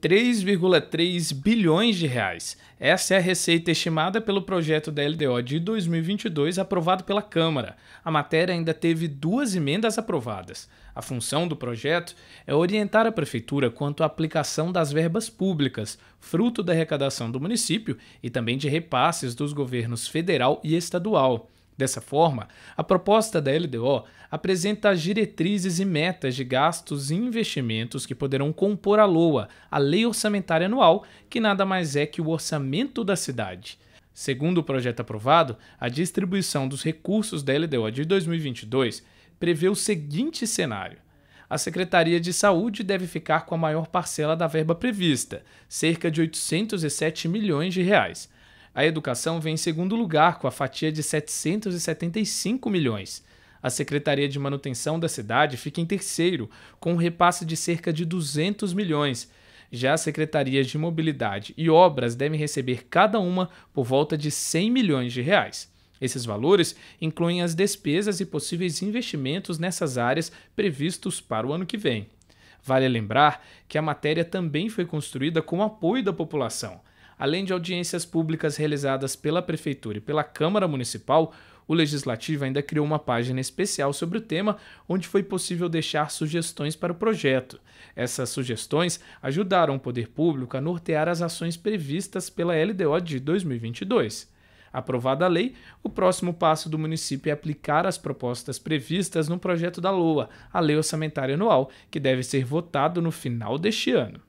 3,3 bilhões de reais. Essa é a receita estimada pelo projeto da LDO de 2022 aprovado pela Câmara. A matéria ainda teve duas emendas aprovadas. A função do projeto é orientar a prefeitura quanto à aplicação das verbas públicas, fruto da arrecadação do município e também de repasses dos governos federal e estadual. Dessa forma, a proposta da LDO apresenta as diretrizes e metas de gastos e investimentos que poderão compor a LOA, a Lei Orçamentária Anual, que nada mais é que o orçamento da cidade. Segundo o projeto aprovado, a distribuição dos recursos da LDO de 2022 prevê o seguinte cenário a Secretaria de Saúde deve ficar com a maior parcela da verba prevista, cerca de 807 milhões de reais. A educação vem em segundo lugar, com a fatia de 775 milhões. A Secretaria de Manutenção da cidade fica em terceiro, com um repasse de cerca de 200 milhões. Já as secretarias de Mobilidade e Obras devem receber cada uma por volta de 100 milhões de reais. Esses valores incluem as despesas e possíveis investimentos nessas áreas previstos para o ano que vem. Vale lembrar que a matéria também foi construída com o apoio da população além de audiências públicas realizadas pela Prefeitura e pela Câmara Municipal, o Legislativo ainda criou uma página especial sobre o tema, onde foi possível deixar sugestões para o projeto. Essas sugestões ajudaram o poder público a nortear as ações previstas pela LDO de 2022. Aprovada a lei, o próximo passo do município é aplicar as propostas previstas no projeto da LOA, a Lei Orçamentária Anual, que deve ser votado no final deste ano.